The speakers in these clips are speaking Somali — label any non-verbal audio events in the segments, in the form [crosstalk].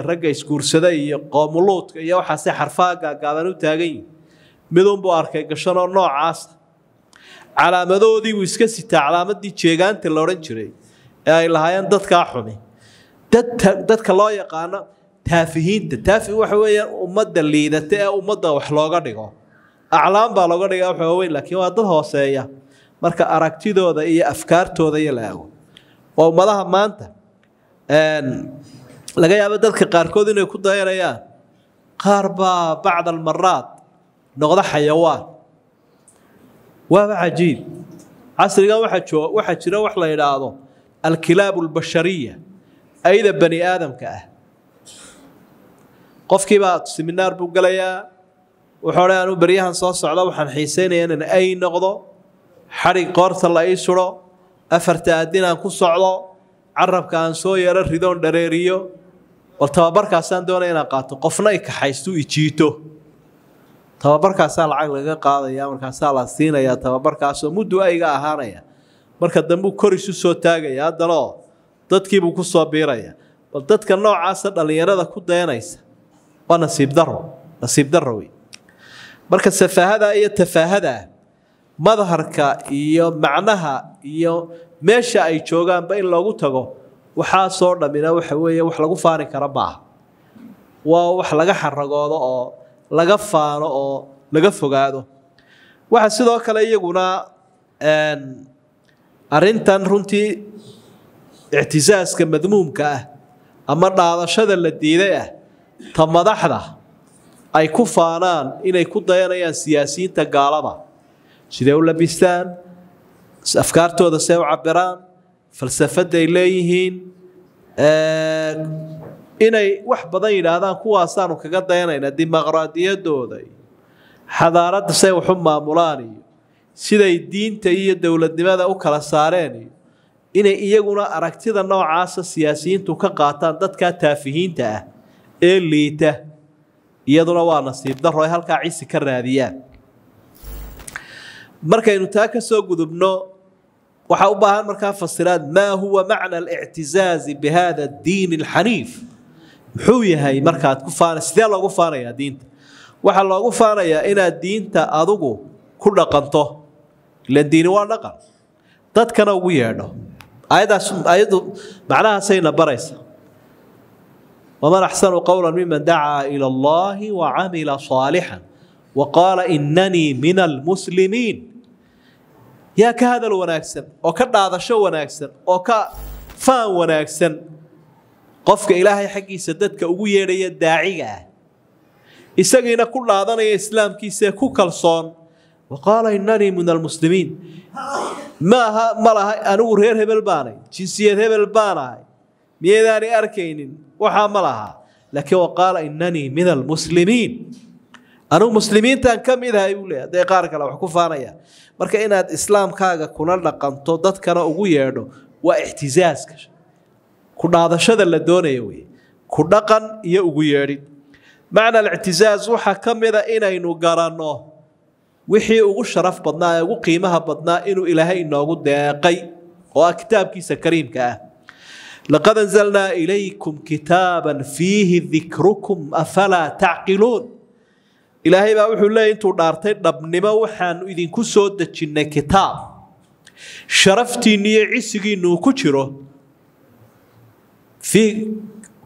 ragga isguursada iyo qoomuluudka iyo waxaase xarfaha gaagaaban u taagan yihin midunbuu arkay gashanoo noocaasa calaamadoodiibuu iska sitaa calaamadii jeegaanta la odhan jiray ee ay lahaayeen dadkaa xumi dadka loo yaqaano taafihiinta taafi waxa weeyaan ummadda liidata ee ummadda wax looga dhigo aclaan baa looga dhigaa wax waaweyn laakiin waa dad hooseeya marka aragtidooda iyo afkaartooda iyo la aago waa ummadaha maanta laga yaabo dadka qaarkood inay ku dayanayaan qaar baa bacd almaraad noqda xayawaan waaba cajiib casrigan waxaa jira wax la idhaahdo alkilaab albashariya ayda bani aadamka ah qofkiibaa siminaar buu galayaa wuxuu odhan anuu beryahan soo socda waxaan xiisaynayaa inan ay noqdo xadhig qoorta la ii sudho afarta addinaan ku socdo carabka aan soo yeero ridoon dhareeriyo bal tababarkaasaan doonaya inaan qaato qofna i kaxaystuu ijiito tababarkaasaa lacag laga qaadayaa markaasaa la siinayaa tababarkaasoo muddu ayga ahaanaya marka dambuu korisu soo taagaya haddanaoo dadkiibuu ku soo biiraya bal dadka noocaasa dhallinyarada ku dayanaysa waa nasiib daro nasiib daro wey marka safaahadaa iyo tafaahadaa madharka iyo macnaha iyo meesha ay joogaanba in loogu tago waxaa soo dhamina waxa weeye wax lagu faani kara maaha waa wax laga xarragoodo oo laga faano oo laga fogaado waxa sidoo kale iyaguna arintan runtii ictisaaska madmuumka ah ama dhaadashada la diiday ah ta madaxda ay ku faanaan inay ku dayanayaan siyaasiyiinta gaalada sidee u labistaan afkaartooda see u cabbiraan falsafadday leeyihiin inay wax badan yidhaahdaan kuwaasaanu kaga dayanayna dimuqraadiyadooda xadaaradda say waxu maamulaan iyo siday diinta iyo dowladnimada u kala saareen iyo inay iyaguna aragtida noocaasa siyaasiyiintu ka qaataan dadkaa taafihiinta ah ee liita iyaduna waa nasiib daro ay halkaa cisi ka raadiyaan markaynu taa ka soo gudubno وحاوبها مركا فسران ما هو معنى الاعتزاز بهذا الدين الحنيف حوي هاي مركا كفار سيدي الله كفار يا دين وحا الله كفار يا إن الدين تا أدوغو كل قنطو للدين والنقا تات كان ويانا أيضا معناها سينا بريس ومن أحسن قولا ممن دعا إلى الله وعمل صالحا وقال إنني من المسلمين yaa ka hadal wanaagsan oo ka dhaadasho wanaagsan oo ka faan wanaagsan qofka ilaahay xaggiisa dadka ugu yeedhaya daaciga ah isagiina ku dhaadanaya islaamkiisae ku kalsoon wa qaala inanii min almuslimiin maaha ma laha anigu reer hebel baanahay jinsiyad hebel baanahay miyadaani arkaynin waxaa ma laha laakiin wa qaala innanii min almuslimiin anugu muslimiintan ka mid ahay buu leeya dee qaar kale wax ku faanaya marka inaad islaamkaaga kula dhaqanto dadkana ugu yeedho waa ixtisaaska ku dhaadashada la doonaya wey ku dhaqan iyo ugu yeedhin macna alictisaas waxaa ka mid a inaynu garanno wixii ugu sharaf badnaa ee ugu qiimaha badnaa inuu ilaahay inoogu deeqay oo ah kitaabkiisa kariimka ah لقد أنزلنا إليكم كتابا فيه ذكركم أفلا تعقلون إلهي بقى وحول الله أنتو دارتين رب نبوا حان إذن كسود تشين كتاب شرفتي نيع عسقي نو كتشرو في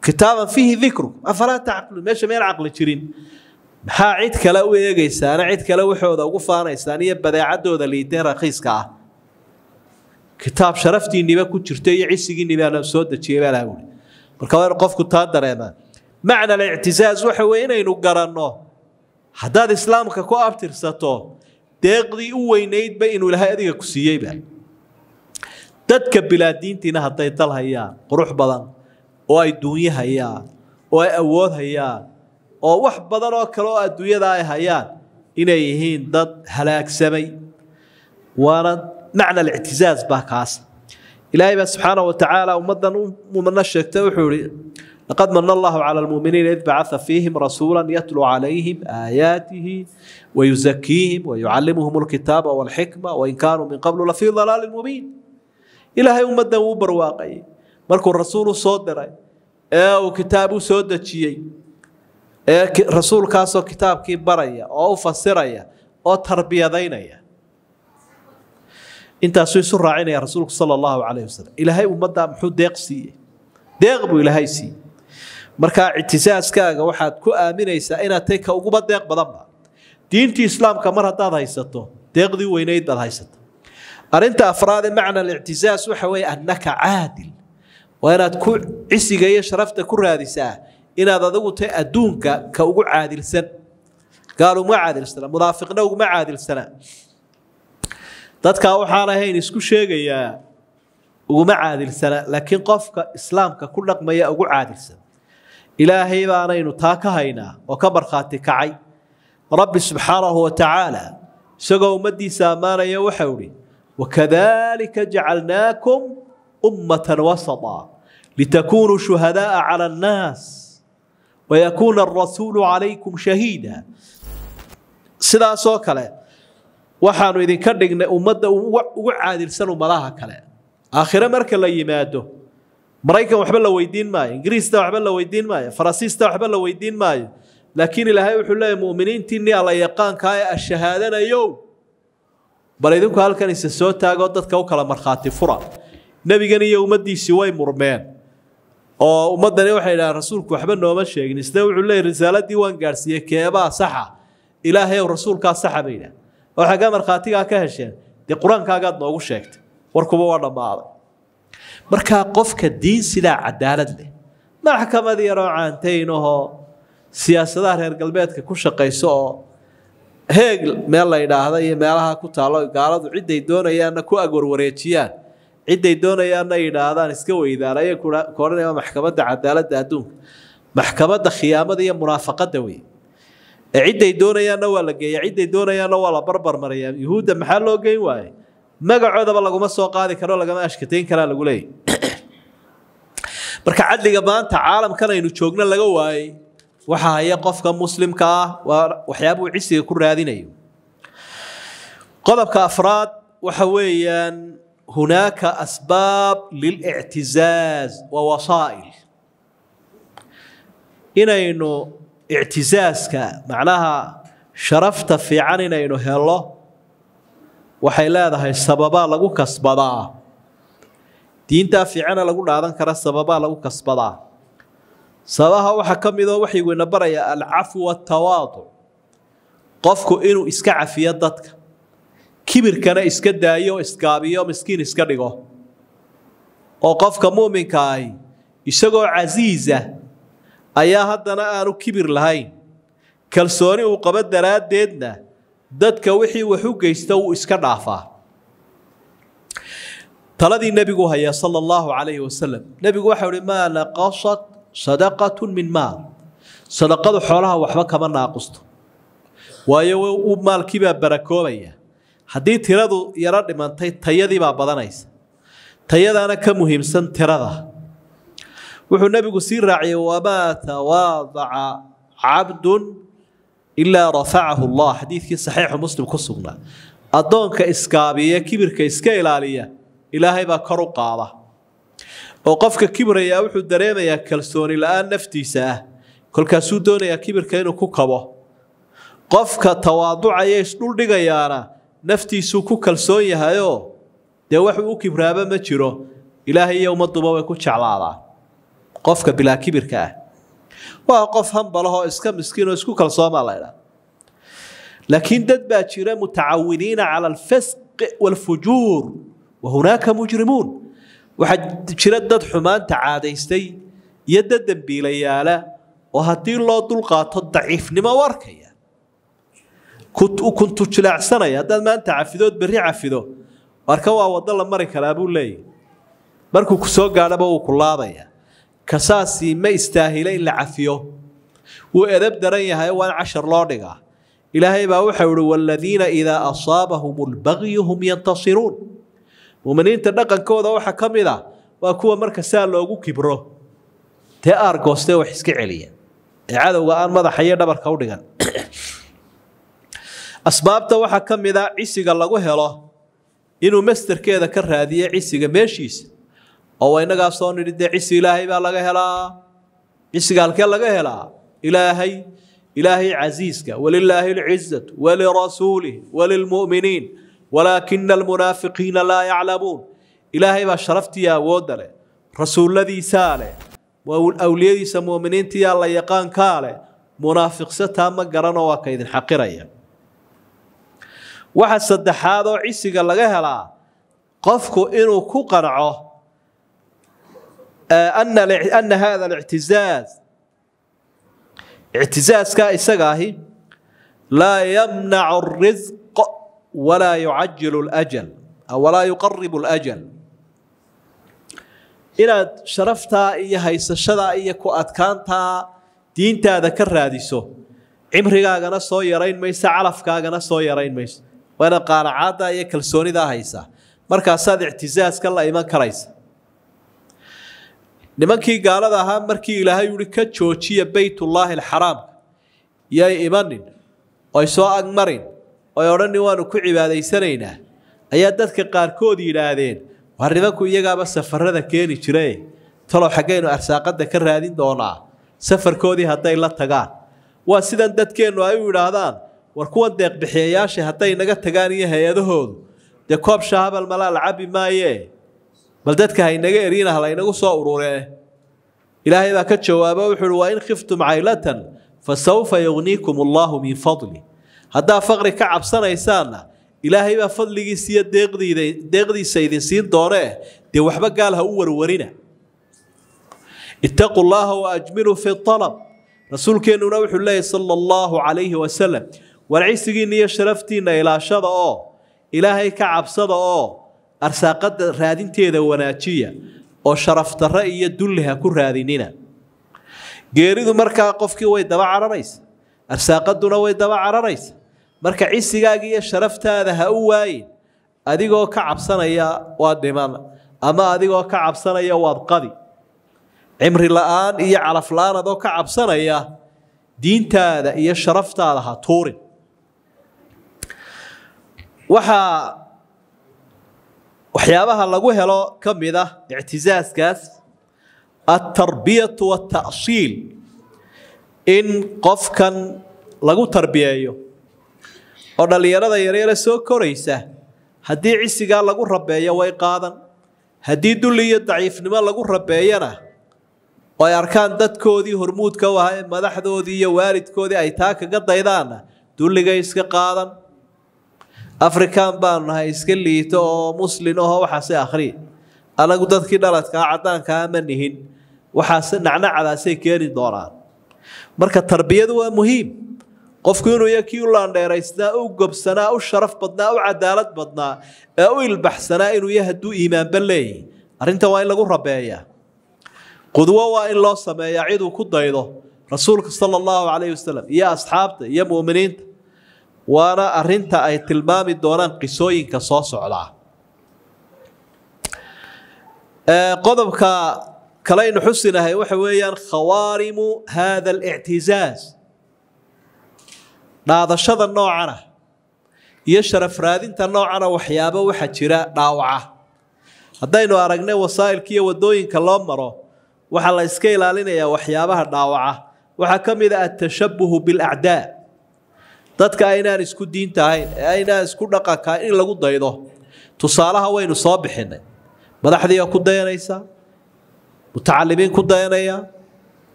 كتاب فيه ذكر أفلا تعقل ماشي مير عقل تشرين ها عيد كلاو يا جيسان عيد كلاو حوضا وفانا يسان يبدا عدو ذا ليتين رخيص كاه كتاب شرفتي نبا كتشرتي عسقي نبا نسود تشين بلا وي بالكوارق قف كتاب درينا معنى الاعتزاز وحوينين وقرنوه haddaad islaamka ku abtirsato deeqdii u weynaydba inuu ilaahay adiga ku siiyeyba dadka bilaadiintiina hadday dal hayaan qurux badan oo ay duunyo hayaan oo ay awood hayaan oo wax badan oo kale oo adduunyada ay hayaan inay yihiin dad halaagsamay waana macna alictizaaz baa kaas ilaahay baa subxaana wa tacaala ummaddan umana sheegtay wuxuu ihi لقد من الله على المؤمنين إذ بعث فيهم رسولا يتلو عليهم آياته ويزكيهم ويعلمهم الكتاب والحكمة وإن كانوا من قبل لفي ضلال مبين إلى أمة أمدا واقعي مركو الرسول آه، صدر أو كتاب أي رسول كاسو كتاب كي بريا أو فسريا أو تربية ذينيا انت سوي عيني يا رسولك صلى الله عليه وسلم إلى أمدا محو ديق ديقسي ديقبو إلى هاي سي markaa ictisaaskaaga waxaad ku aaminaysaa inaad tay ka uguba deeq badanba diintii islaamka mar haddaad haysato deeqdii weynayd baad haysata arinta afraade macna alictisaas waxa weeye annaka caadil waa inaad ku cisiga iyo sharafta ku raadisaa inaad adigu tay adduunka ka ugu caadilsan gaal uma caadilsana munaafiqna uguma caadilsana dadkaa waxaan ahayn isku sheegayaa uguma caadilsana laakiin qofka islaamka ku dhaqmaya ugu caadilsan إلهي بانين تاكهينا وكبر خاتي كعي ربي سبحانه وتعالى سقو مدي سامان وحولي وكذلك جعلناكم أمة وسطا لتكونوا شهداء على الناس ويكون الرسول عليكم شهيدا سلا سوكلا وحانو إذن idin أمد وعادل سنو ملاها كلا آخر kale aakhira maraykan waxba la weydiin maayo ingiriista waxba la weydiin maayo faransiista waxba la weydiin maayo laakiin ilaahay wuxuu leeyahy muminiintiinii alla yaqaankaa ah ee ashahaadanayow bal idinku halkan isa soo taagoo dadka u kala markhaati fura nebigan iyo ummaddiisii way murmeen oo ummaddani waxay idhahaan rasuulku waxba nooma sheegin isna wuxuu leeyay risaaladii waan gaadhsiiyey keebaa saxa ilaahay rasuulkaa saxa bay idhaah waxaa kaa markhaatigaa ka hesheen dee qur-aankaagaad noogu sheegtay warkuba waa dhammaaday markaa qofka diin sidaa cadaalad leh maxkamad yaroo caantaynahoo siyaasadaha reer galbeedka ku shaqayso oo heeg meel la idhaahda iyo meelaha ku taalo gaaladu cidday doonayaanna ku agwarwareejiyaan ciday doonayaanna idhaahdaan iska weydaan ayay koodhanaya maxkamadda cadaaladda adduunka maxkamadda khiyaamada iyo munaafaqadda wey cidday doonayaanna waa la geeya cidday doonayaanna waa la barbarmarayaa yuhuudda maxaa loo geyn waaye magacoodaba laguma soo qaadi karo lagama ashkatayn karaa lagu leeyahy marka cadliga maanta caalamkan aynu joogno laga waayey waxa haya qofka muslimka ah waa waxyaabuu cisiga ku raadinayo qodobka afraad waxa weeyaan hunaaka asbaab lilictizaaz wa wasaa'il inaynu ictizaaska macnaha sharafta fiican inaynu helo waxay leedahay sababaa lagu kasbadaa diintaa fiicana lagu dhaadan kara sababaa lagu kasbadaa sababaha waxaa ka midoo waxayguina baraya alcafu atawaaduc qofku inuu iska cafiyo dadka kibirkana iska daayo isgaabiyo miskiin iska dhigo oo qofka muuminka ahi isagoo casiiza ah, ayaa haddana aanu kibir lahayn kalsooni uu qabo daraaddeedna dadka wixii wax u geysta uu iska dhaafaa taladii nebigu hayaa sala allahu calayhi wasalam nebigu waxa uhi maa naqasat sadaqatu min maal sadaqadu xoolaha waxba kama naaqusto waayo u maalkiibaa barakoobaya haddii tiradu yaro dhimantay tayadiibaa badanaysa tayadaana ka muhiimsan tirada wuxuu nebigu sii raaciyay wamaa tawaadaca cabdun إلا رفعه الله حديث صحيح مسلم كسرنا أدونك إسكابية كبرك إسكيلالية إلا باكرو قاضة وقفك كبر يا وحو دريم يا كلسون الآن نفتي ساه كل كاسودون يا كبر كينو كوكابا قفك تواضع يا شنو دقيانا نفتي سو يا هايو دي وحو كبرابا ما إلا هي يوم الضبا ويكو شعلالا قفك بلا كبر كاه وقف هم بله اسك مسكين اسكو كل لكن دد باتشيرا متعاونين على الفسق والفجور وهناك مجرمون وحد شردد حمان يستي يد يدد بليالا وهاتي الله تلقى تضعيف نما وركيا كنت كنت تشلع سنة يا دل ما انت عفدوت بري عفدو وركوا وضل مريك لابو لي مركو كسوك على بو كلابيا كساسي ما يستاهلين لعفيو وإذا بدرين يهي وان عشر لونيغا إلهي باوحور والذين إذا أصابهم البغي هم ينتصرون ومنين تنقن كودا وحا كاملا وكوا مركز سال لوغو كبرو تأر قوستيو حسك عليا عادوا وان ماذا حيا نبر كودغا [coughs] أسباب توحا كاملا عيسيقا لغو هلو إنو مستر كيدا كرها دي عيسيقا ماشيس oo inagaa soo nidhi dee cisi ilaahay baa laga helaa cisiga halkee laga helaa ilaahay ilaahay casiiska walilaahi alcizatu walirasuulihi walilmu'miniin walaakina almunaafiqiina laa yaclamuun ilaahay baa sharaftiiyo awoodda leh rasuulladiisaa leh awliyadiisa muuminiintiiyaa la yaqaankaa leh munaafiqse taa ma garanoo waa ka idin xaqiraya waxa saddexaad oo cisiga laga helaa qofku inuu ku qanco آه، أن أن هذا الاعتزاز اعتزاز كايسغاهي لا يمنع الرزق ولا يعجل الأجل أو لا يقرب الأجل إلى شرفتا إيا هيس الشدا إيا كو أتكانتا دينتا ذكر راديسو عمري غا غانا صويرين ميس علف غا غانا صويرين ميس وأنا قال عادا يا كالسوني ذا هيسا مركا ساد اعتزاز كالله إيمان كرايس nimankii gaalada ahaa markii ilaahay uhi ka joojiya baytullaahi alxaraamka yay imanin oy soo agmarin oy odhanin waanu ku cibaadaysanaynaa ayaa dadka qaarkood yidhaahdeen waar nimanku iyagaaba safarada keeni jire talow xaggaynu arsaaqadda ka raadin doonaa safarkoodii hadday la tagaan waa sidan dadkeennu ay u yidhaahdaan war kuwan deeqbixiyayaasha hadday naga tagaan iyo hay-adahoodu dee koob shahabal malaa la cabi maayee بل دتك هاي نجارينا هلا ينقو صاوروره إلهي ذاك الجواب وحر وإن خفتم عيلة فسوف يغنيكم الله من فضله هدا فقر كعب سنة إنسان إلهي بفضل يسيا دقدي دقدي سيد سيد دوره دي وحبا قالها أور ورينا اتقوا الله وأجملوا في الطلب رسول كان نوح الله صلى الله عليه وسلم والعيسى جيني شرفتي إن إلى شذا أو إلهي كعب صدا أو arsaaqada raadinteeda wanaajiya oo sharafdarro iyo dulli ha ku raadinina geeridu markaa qofkii way daba cararaysa arsaaqaduna way daba cararaysa marka cisigaagi iyo sharaftaada ha u waayin adigoo ka cabsanaya waad dhiman ama adigoo ka cabsanaya waad qadi cimri la-aan iyo calaf la-aan adoo ka cabsanaya diintaada iyo sharaftaada ha tuurin waxaa waxyaabaha lagu helo ka mid ah ictisaaskaas altarbiyatu waata'siil in qofkan lagu tarbiyeeyo oo dhallinyarada yaryare soo koraysa haddii cisigaa lagu rabeeyo way qaadan haddii dulli iyo daciifnimo lagu rabeeyana oo ay arkaan dadkoodii hormuudka u ahaa ee madaxdoodii iyo waalidkoodii ay taa kaga daydaanna dulligay iska qaadan afrikaan baanu nahay iska liito oo muslin ahoo waxaase akhriya anagu dadkii dhaladkaa caddaankaa ma nihin waxaase nacnacadaasay keeni doonaan marka tarbiyadu waa muhiim qofku inuu iyo kii u laandheeraysnaa u gobsanaa u sharaf badnaa u cadaalad badnaa ee u ilbaxsanaa inuu iyo hadduu iimaanba leeyahy arrinta waa in lagu rabeeyaa qudwo waa in loo sameeyaa ciduu ku daydo rasuulka sala allahu calayhi wasalam iyo asxaabta iyo mu'miniinta waana arinta ay tilmaami doonaan qisooyinka soo socdaa qodobka kale aynu xusinahay waxa weeyaan khawaarimu hada alictizaaz dhaadashada noocana iyo sharafraadinta noocana waxyaabo waxa jira dhaawaca haddaynu aragnay wasaa'ilka wadooyinka loo maro waxaa la iska ilaalinayaa waxyaabaha dhaawaca waxaa ka mid a ah atashabuhu bilacdaa dadka inaan isku diin tahay inaan isku dhaqanka in lagu daydo tusaalaha waynu soo bixinay madaxdii oo ku dayanaysa mutacalimiin ku dayanaya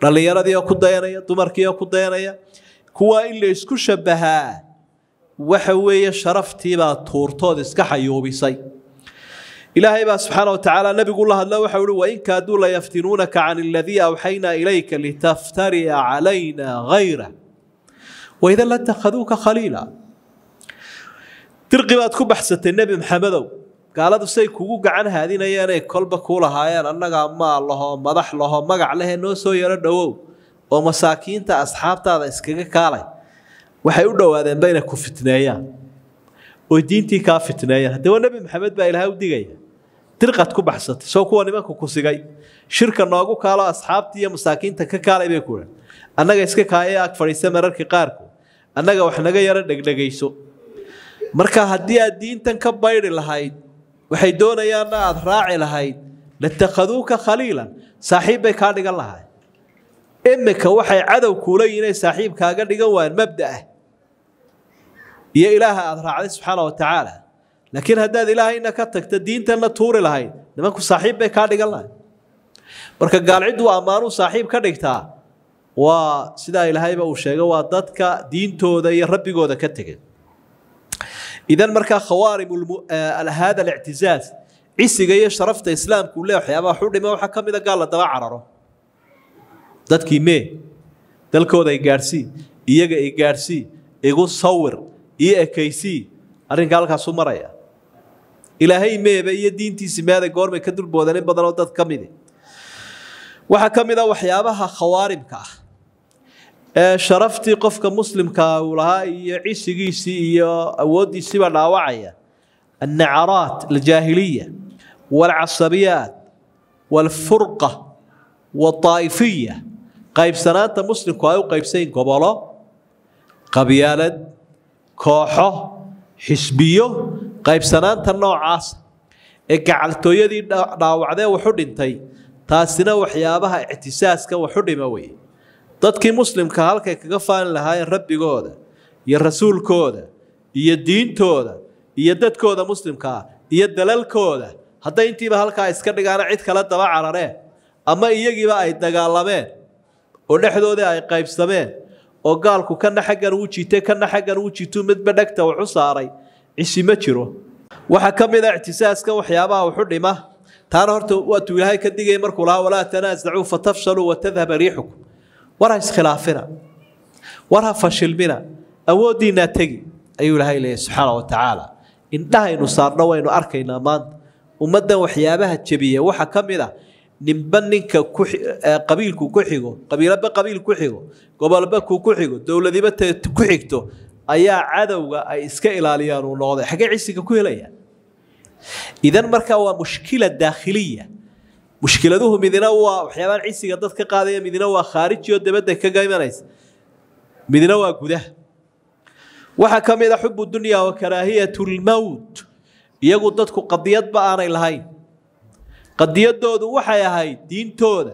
dhalinyaradii oo ku dayanaya dumarkii oo ku dayanaya kuwa in la isku shabahaa waxa weeye sharaftii baa tuurtood iska xayuubisay ilaahay baa subxaana watacaala nebigu la hadla waxa uhi wain kaaduu layaftinuunaka can aladii awxaynaa ilayka litaftaria calayna hayrah waidan latakhaduuka khaliila dirqi baad ku baxsatay nebi maxamedow gaaladu say kugu gacan haadinayeenay kolba kuu lahaayeen annagaa maal lahoo madax lahoo magac lehee noo soo yaro dhowow oo masaakiinta asxaabtaada iskaga kaalay waxay u dhowaadeenba inay ku fitneeyaan oy diintii kaa fitneeyaan haddaba nebi maxamed baa ilaahay u digaya dirqad ku baxsatay soo kuwa nimanka ku sigay shirka noogu kaalo asxaabtii iyo masaakiinta ka kaalay bay kuhan annaga iska kaaya annaga wax naga yaro dhegdhegayso marka haddii aad diintan ka bayri lahayd waxay doonayaanna aad raaci lahayd latakhaduuka khaliilan saaxiib bay kaa dhigan lahay imika waxay cadow kuula inay saaxiib kaaga dhigan waayaan mabdaah iyo ilaaha aad raacday subxaana wa tacaala laakiin haddaad ilaahayna ka tagta diintanna tuuri lahayd nimanku saaxiib bay kaa dhigan lahay marka gaalciddu ammaanuu saaxiib ka dhigtaa waa sidaa ilaahayba uu sheega waa dadka diintooda iyo rabbigooda ka tegay idan markaa khawaarimhada eh, alictizaaz cisiga iyo sharafta islaamkuu le waxyaabaa xudhima waxaa ka mid a gaal la daba cararo dadkii mee dalkooda igaarsii iyaga igaarsii igu sawir io ekaysii arrinka halkaasuu maraya ilaahay meeba iyo diintiisi meeday goormay ka dulboodeen durboodanin badanoo dad ka midi eh. waxa إذا waxyaabaha khawaarimka ah ee sharaftii qofka muslimka uu lahaa iyo cisigiisii iyo awoodiisiiba dhaawacaya النعرات الجاهلية والعصبيات والفرقة والطائفية قايب سنات مسلم كوايو قيب سين قبلا قبيالد كوحو حسبيو قايب سنات النوع عاص اقعلتو إيه، يدي داوعده وحد انتي taasina waxyaabaha ictisaaska waxu dhima weye dadkii muslimka halkay kaga faani lahaayeen rabbigooda iyo rasuulkooda iyo diintooda iyo dadkooda muslimkaa ah, iyo dalalkooda hadday intiiba halkaa iska dhigaana cid kale daba carareen ama iyagiiba ay dagaalameen oo dhexdoodii ay qaybsameen oo gaalku kana xaggan uu jite kana xaggan uu jitu midba dhegta waxu saaray cisi ma jiro waxaa ka mid a ah ictisaaska waxyaabaha waxu dhima taana horta waatuu ilaahay ka digay markuu lahaa walaa tanaazacuu fatafshaluu watadhaba riixukum war ha iskhilaafina war ha fashilmina awooddiinaa tegi ayuu ilaahay leeyahy subxaana wa tacaala indhahaynu saarno waynu arkaynaa maanta ummaddan waxyaabaha jebiya waxaa ka mid ah ninba ninka qabiilku ku xigo qabiilaba qabiil ku xigo gobolba ku ku xigo dowladiba ku xigto ayaa cadowga ay iska ilaaliyaan uu noqday xaggee cisiga ku helayaan idan markaa waa mushkila daakhiliya mushkiladuhu midina waa waxyaabaan cisiga dad ka qaadaya midina waa khaariji oo dabadda kaga imanaysa midina waa gudaha waxaa ka mid a ah xubu dunya wa karaahiyatulmowt iyagu dadku qadiyadba aanay lahayn qadiyadoodu waxay ahayd diintooda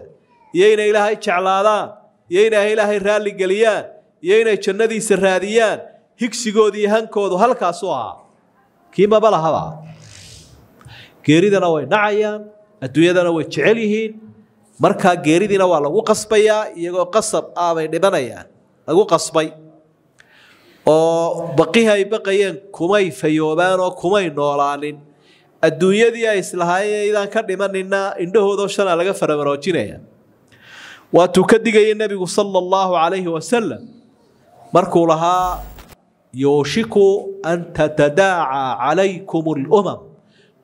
iyo inay ilaahay jeclaadaan iyo inay ilaahay raalli geliyaan iyo inay jannadiisa raadiyaan higsigooda iyo hankoodu halkaasu ahaa kiimaba lahaba geeridana way dhacayaan adduunyadana way jecel yihiin markaa geeridiina waa lagu qasbayaa iyagoo qasab ah dhibanayaan lagu qasbay oo baqihi ay baqayeen kumay fayoobaan oo kumay noolaanin adduunyadii ay islahaayeen ka dhimanina indhahoodoo shanaa laga farabaroojinaya waatuu ka digaya nebigu sala allahu calayhi wasalam markuu lahaa yuushiku an tatadaaca calaykum lumam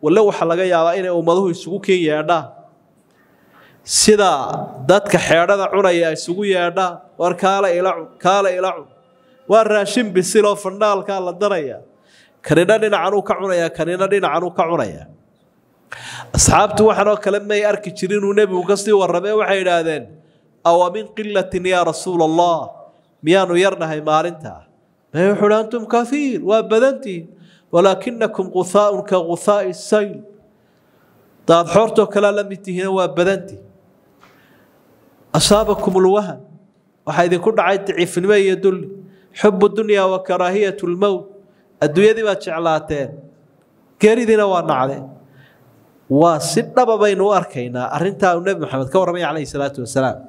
walle waxaa laga yaabaa inay ummaduhu isugu kin yeedhaan sida dadka xeedhada cunaya isugu yeedhaan war kaala ila cun kaala ila cun waa raashin bisiloo fandhaalkaa la daraya kanina dhinacanuu ka cunaya kanina dhinacanuu ka cunaya asxaabtu waxaanoo kale may arki jirinuu nebigu kasii warramee waxay idhaahdeen awa min qilatin yaa rasuul allah miyaanu yarnahay maalintaa may wuxuuhi antum kaiir waa badantihin ولكنكم غثاء كغثاء السيل داد حورتو كلا لم لمتهين وابدنتي أصابكم الوهن وحيث كنت عايت عيف المية يدل حب الدنيا وكراهية الموت الدنيا دي ما تشعلاتين كيري دينا وانا عليه وسنة بين واركينا أرنتا النبي محمد كورمي عليه الصلاة والسلام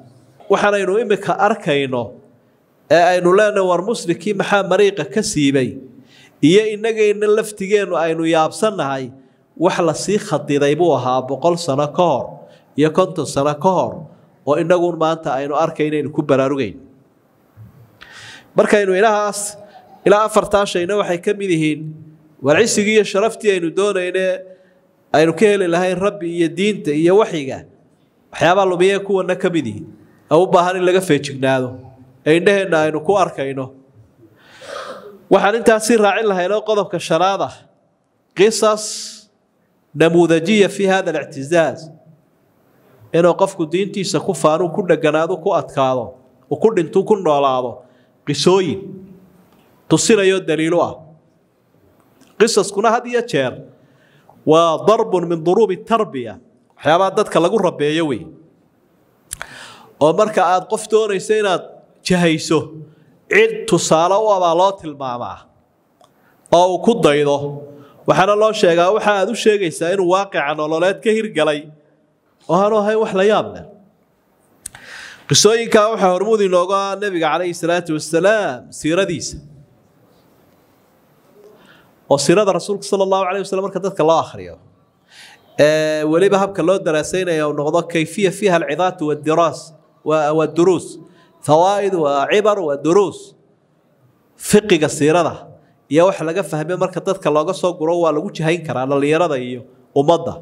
وحنا ينو إمك أركينا أي إنه ورمسلكي محا مريقة كسيبي iyo innagayna laftigeennu aynu yaabsannahay wax la sii khadiday buu ahaa boqol sano ka hor iyo konton sano ka hor oo innaguun maanta aynu arkaynaynu ku baraarugayn markaynu ilahaas ilaa afartaashayna waxay ka mid yihiin warcisigii iyo sharaftii aynu doonayne aynu ka heli lahayn rabbi iyo diinta iyo waxiga waxyaabaa lumiyee kuwanna ka midii yihin u baahan in laga feejignaado ee indhaheenna aynu ku arkayno waxaan intaasi raacin lahaynoo qodobka shanaad ah qisas namuudajiya fii hada alictizaaz inuu qofku diintiisa ku faanuu ku dheganaado ku adkaado uu ku dhintuu ku noolaado qisooyin tusinayoo daliilu ah qisaskuna had iyo jeer waa darbun min duruubi tarbiya waxyaabaha dadka lagu rabeeyo wey oo marka aada qof doonaysa inaad jahayso عيد تصالة وابالات المامة أو كده إذا وحنا الله شجع وحنا دش شجع يصير واقع على لولات كهير جلي وهنو هاي وحلا يابنا قصوي كأوحى هرمود النجا النبي عليه الصلاة والسلام سيرة ديس وسيرة الرسول صلى الله عليه وسلم كتبت كلا آخر يا ولي بهب كلا درسينا يا ونغضك كيفية فيها العظات والدراس والدروس fawaa'id waa cibar waa duruus fiqiga siirada iyo wax laga fahmay marka dadka looga soo guro waa lagu jihayn karaa dhallinyarada iyo ummadda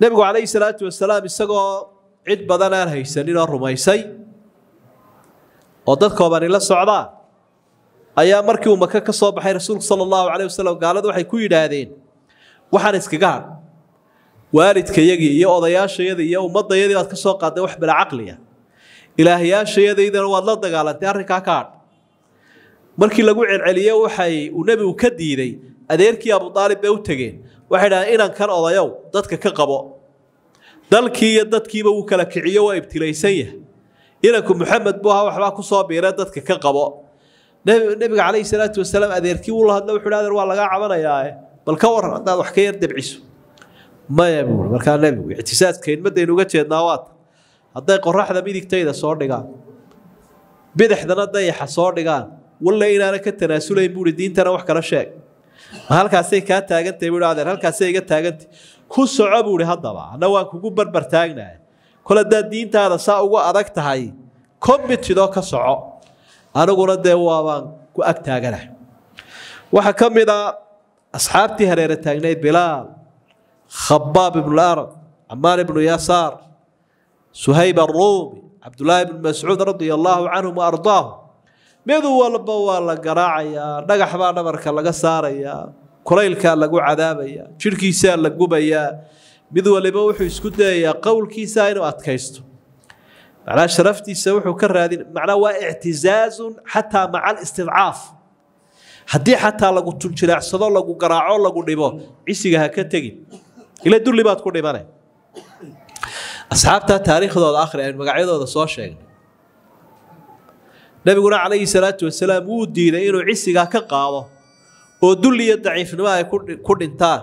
nebigu calayhi salaatu wasalaam isagoo cid badan aan haysanin oo rumaysay oo dadkoobani la socdaa ayaa markii uu maka ka soo baxay rasuulku sala allahu calayh wasalam gaaladu waxay ku yidhaahdeen waxaan iskaga hadh waalidkayagii iyo odayaashayadii iyo ummaddayadii baad ka soo qaadday wax bilaa إلهي أشياء ذي ذا والله تقال تعرف كعكار مركي لقول عليا وحي ونبي وكدي ذي أدير كي أبو طالب بيوتجي وحدا إنا كان الله يو ضدك كقبة دل كي يدك كي بوك لك عيا وابتلي سيء إنكم محمد بوها وحباك صاب يردك كقبة نبي نبي عليه الصلاة والسلام أدير كي والله هذا وحدا ذا والله قاعد عمره يا بل كور هذا وحكير دبعيش ما يبون مركان نبي اعتزاز كين مدين وقتش النواط hadday qoraxda midigtayda soo dhigaan bidixdana dayaxa soo dhigaan walle inaana ka tanaasulayn buui diintana wax kala sheeg ma halkaasay kaa taagantahy bui adeer halkaasay iga taagantah ku soco buuhi haddaba ana waan kugu barbar taagnaha kol haddaad diintaada saa ugu adag tahay combitidoo ka soco aniguna dee waabaan ku ag taagana waxaa ka mid a asxaabtii hareere taagnayd bilaal khabaab ibnu arad camaan ibnu yasaar سهيب الرومي عبد الله بن مسعود رضي الله عنه وارضاه ميدو والبا والا قراعيا نغح با نبركا لغا ساريا كليل كان لغو عذابيا شركي سال لغو بيا ميدو والبا وحو اسكد يا قول كي ساين واتكيستو معنى شرفتي سوحو كر هذه معنى واعتزاز حتى مع الاستضعاف حتى حتى لغو تنشرع صدو لغو قراعو لغو نبو عيسي غا كتغي إلا دول لبات كون نبانه asxaabtaa taariikhdooda akhri aynu magacyadooda soo sheegnay nebiguna calayhi salaatu wasalaam wuu diiday inuu cisigaa ka qaado oo dulli iyo daciifnimo ay ku dhintaan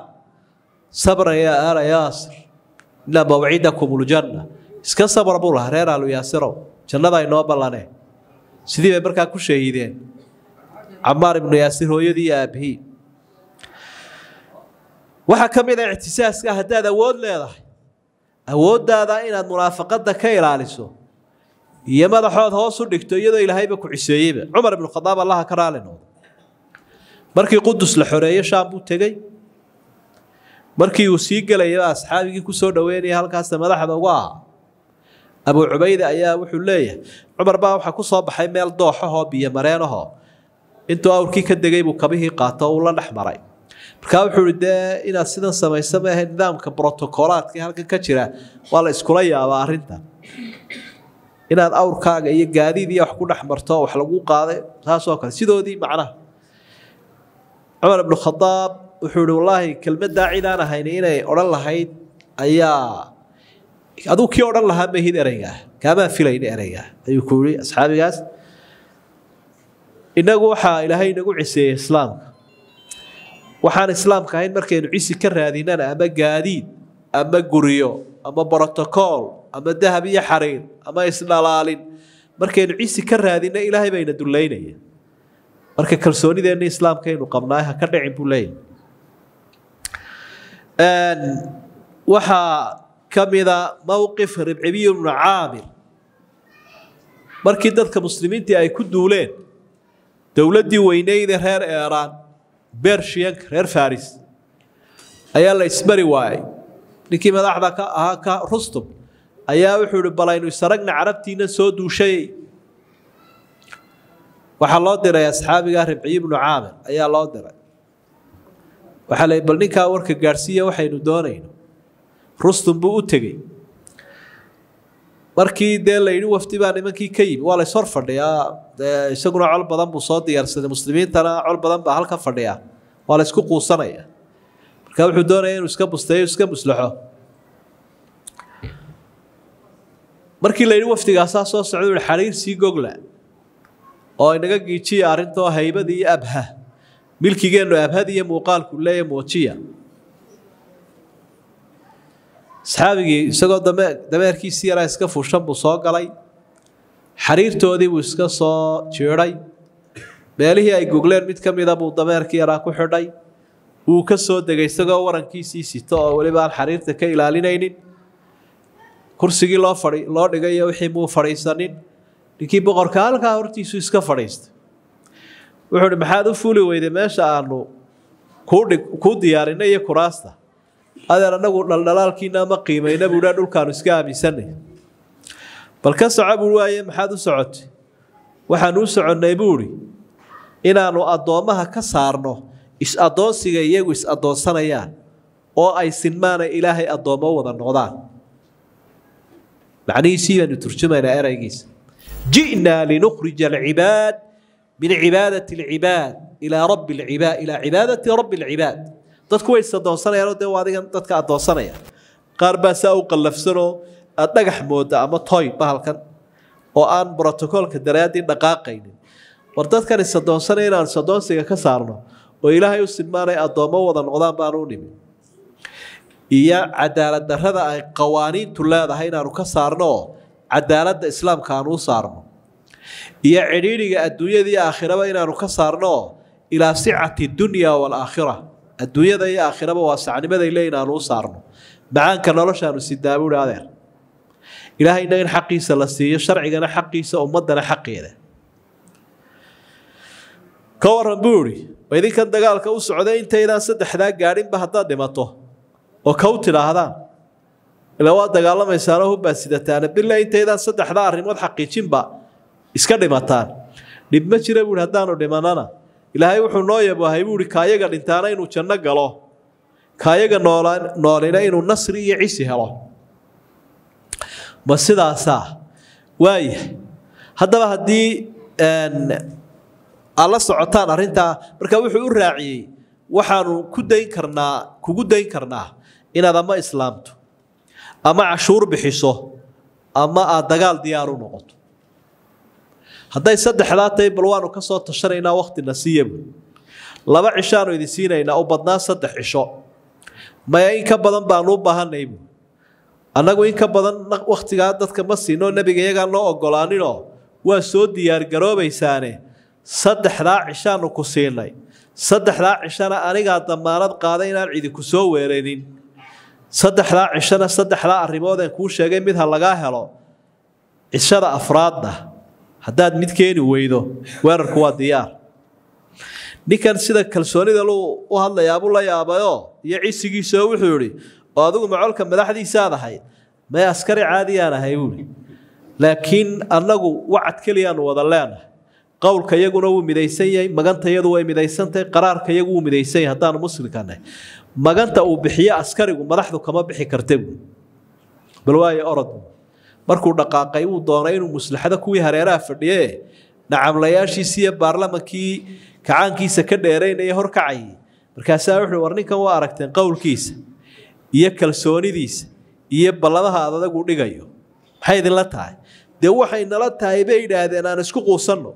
sabra yaa aala yaasir mawcidakum mawcidakumuljanna iska sabra buu lahaa reer aalu yaasirow jannada inoo ballaneen sidii bay markaa ku shahiideen camaar ibnu yaasir hooyadii iyo aabihii waxaa ka mid a ah ictisaaska haddaad awood leedahay awooddaada inaad munaafaqada ka ilaaliso iyo madaxood hoos u dhigto iyadoo ilaahayba ku ciseeyeyba cumar ibnu khadaab allaha ka raali noqda markii qudus la xoreeyo shaam buu tegey markii uu sii gelayaba asxaabigii ku soo dhoweynaya halkaasa madaxda ugu ahaa abu cubayda ayaa wuxuu leeyahay cumar baa waxaa ku soo baxay meel dooxahoo biyo mareenahoo intuu awrkii ka degay buu kabihii qaato oo uu la dhex maray markaa wuxuu i dee inaad sidan samaysa maahe nidaamka brotokolaadka halkan ka jira waa la iskula yaabaa arinta inaad awrkaaga iyo gaadiid iyo wax ku dhex marto wax lagu qaaday taasoo kale sidoodii macnaha cumar ibnu khadaab wuxuu ihi wallaahi kelmaddaa cidaan ahayni inay odhan lahayd ayaa aduu kii odhan lahaa mahid ereygaa kaamaa filayni ereygaa ayuu ku yihi asxaabigaas inagu waxaa ilaahay nagu ciseeyey islaamka waxaan islaamka ahayn markaynu cisi ka raadinana ama gaadiid ama guryo ama brotocool ama dahab iyo xariir ama isdhalaalin markaynu cisi ka raadina ilaahay bayna dullaynaya marka kalsoonideenna islaamkaynu qabnaay ha ka dhicin buu leeyahy waxaa ka mida mowqif ribcibiy bnu caamir markii dadka muslimiintii ay ku duuleen dowladdii weyneydee reer eeraan bershiyanka reer faris ayaa la isberi waayay ninkii madaxda ka ahaa ka rustum ayaa wuxuu ihi balaynu isaragna carabtiina soo duushayey waxaa loo diray asxaabiga ribciy bnu caamir ayaa loo diray waxaa la bal ninkaa warka gaadhsiiya waxaynu doonayno rustum buu u tegey markii dee la yidhi wafdi baa nimankii ka yimi waa lays hor fadhiyaa isaguna col badan buu soo diyaarsaday muslimiintana col badan baa halka fadhiyaa waa laysku quusanaya marka wuxuu doonaya inuu iska busteeyo iska muslaxo markii la yidhi wafdigaasaa soo socda uhi xariir sii gogla oo inaga giijiya arrintoo haybadii abha milkigeennu abhadiiyo muuqaalku leeya muujiya saxaabigii isagoo dameerkiisii yaraa iska fushan buu soo galay xariirtoodii buu iska soo jeedhay meelihii ay gogleen mid ka mida buu dameerkii yaraa ku xidhay wuu ka soo degay isagoo warankiisii sito oo weliba xariirta ka ilaalinaynin kursigii loo fadhi loo dhigay iyo wixii muu fadhiisanin ninkii boqorka halkaa hortiisu iska fadhiistay wuxuu hi maxaad u fuuli weyday meesha aanu kuu dhig kuu diyaarinay iyo kuraasta adeer anagu dhaldhalaalkiina ma qiimayna buuha dhulkaanu iska aaminsanay bal ka soco buu waaye maxaad u socotay waxaanu u soconnay buuhi inaanu addoommaha ka saarno is-addoonsiga iyagu is-addoonsanayaan oo ay sinmaana ilaahay addoommo wada noqdaan macnihiisii baanu turjumaynaa ereygiisa ji'naa linukhrija alcibaad min cibaadati alcibaad ilaa rabbi ilaa cibaadati rabbi alcibaad dadku way isadoonsanayaanoo dee adigan dadka adoonsanaya qaar baa saa u qallafsanoo aad dhagax mooda ama toy bahalkan oo aan brotocoolka daraaddii dhaqaaqaynin war dadkan isadoonsanaya inaan isadoonsiga ka saarno oo ilaahay u sidmaanay addoommo wada noqdaan baan u nimin iyo cadaalad darada ay qawaaniintu leedahay inaanu ka saarnoo cadaaladda islaamka aanu u saarno iyo cidhiidhiga adduunyadii aakhiraba inaanu ka saarnoo ilaa sicati dunya waalaakhira adduunyada iyo aakhiraba waa sacnimaday leeyiin aanu u saarno macaanka noloshaanu sidaabu i adeer ilaahayna in xaqiisa la siiyo sharcigana xaqiisa ummadana xaqeeda ka waran buu ihi ma idinkan dagaalka u socday intaydaan saddexdaa gaadhinba haddaad dhimato oo kaw tidhaahdaan ilaa waa dagaalamaysaano hubbaad sidataana bila intaydaan saddexdaa arrimood xaqiijinba iska dhimataan dhib ma jira buui haddaanu dhimanana ilaahay wuxuu noo yabahay buu hi kaayaga dhintaana inuu janno galo kaayaga noolina inuu nasri iyo cisi helo ma sidaasaa waaya haddaba haddii aad la socotaan arintaa marka wuxuu u raaciyey waxaanu ku dayn karnaa kugu dayn karnaa inaad ama islaamto ama cashuur bixiso ama aad dagaal diyaar u noqoto hadday saddexdaa tahay bal waanu ka tashanaynaa waktina siiyaba laba cishaanu idin siinaynaa u badnaa saddex cisho maya in ka badan baanuu baahanaybu annagu in ka badan wakhtigaa dadka ma siino nebiga iyagaa noo ogolaanino waa soo diyaargaroobaysaane saddexdaa cishaanu ku siinay saddexdaa cishana anigaa damaanad qaada inaan cidi ku soo weeranin saddexdaa cishana saddexdaa arrimood aan kuu sheegay midha lagaa helo cishada afraadna haddaad mid keeni weydo weerarku waa diyaar ninkan sida kalsoonida u hadlayaabuu la yaabayo iyo cisigiisao wuxuu idhi oo adigu macolka madaxdiisaad ahay may askari caadiyaan ahay buui laakiin annagu wacad keliyaanu wada leenahay qowlka iyaguna wuu midaysan yahay magantayadu way midaysantahay qaraarka iyagu wuu midaysan yahay haddaanu muslimkanahay maganta uu bixiyo askarigu madaxdu kama bixi kartabu bal waayo orod markuu dhaqaaqay uu doonay inuu muslaxada kuwii hareeraha fadhiye nacamlayaashiisii iyo baarlamankii kacaankiisa ka dheeraynaya horkacayay markaasaa wuxuu war ninkan waa aragteen qowlkiisa iyo kalsoonidiisa iyo balladaha aad dhigayo maxay idinla tahay dee waxay nala tahay bay idhaahdeen aan isku quusanno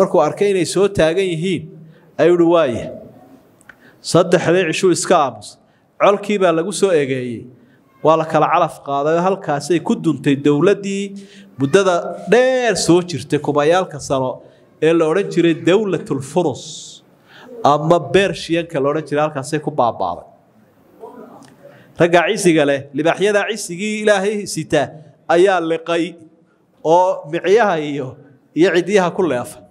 markuu arkay inay soo taagan yihiin ayuu hi waaya saddexday cishuu iska aamus colkii baa lagu soo egeeyey waa la kala calaf qaadayo halkaasay ku duntay dowladdii muddada dheer soo jirtay kubayaalka sano ee la odhan jiray dowlatul furus ama beershiyanka la odhan jiray halkaasay ku baabaaday ragga cisiga leh libaaxyada cisigii ilaahay sita ayaa liqay oo micyaha iyo iyo cidyaha ku leefa